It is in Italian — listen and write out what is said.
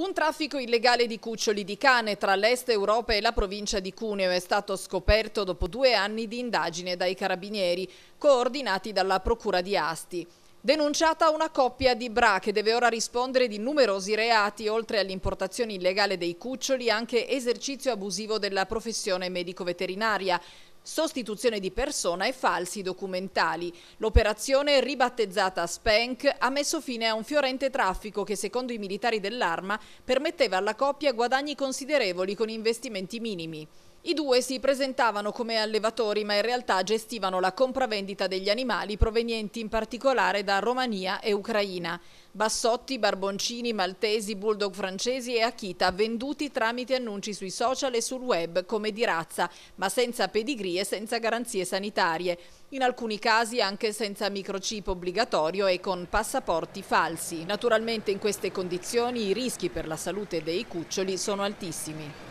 Un traffico illegale di cuccioli di cane tra l'est Europa e la provincia di Cuneo è stato scoperto dopo due anni di indagine dai carabinieri, coordinati dalla procura di Asti. Denunciata una coppia di Bra che deve ora rispondere di numerosi reati, oltre all'importazione illegale dei cuccioli, anche esercizio abusivo della professione medico-veterinaria sostituzione di persona e falsi documentali. L'operazione, ribattezzata Spank, ha messo fine a un fiorente traffico che, secondo i militari dell'arma, permetteva alla coppia guadagni considerevoli con investimenti minimi. I due si presentavano come allevatori ma in realtà gestivano la compravendita degli animali provenienti in particolare da Romania e Ucraina. Bassotti, barboncini, maltesi, bulldog francesi e akita venduti tramite annunci sui social e sul web come di razza ma senza pedigree e senza garanzie sanitarie, in alcuni casi anche senza microchip obbligatorio e con passaporti falsi. Naturalmente in queste condizioni i rischi per la salute dei cuccioli sono altissimi.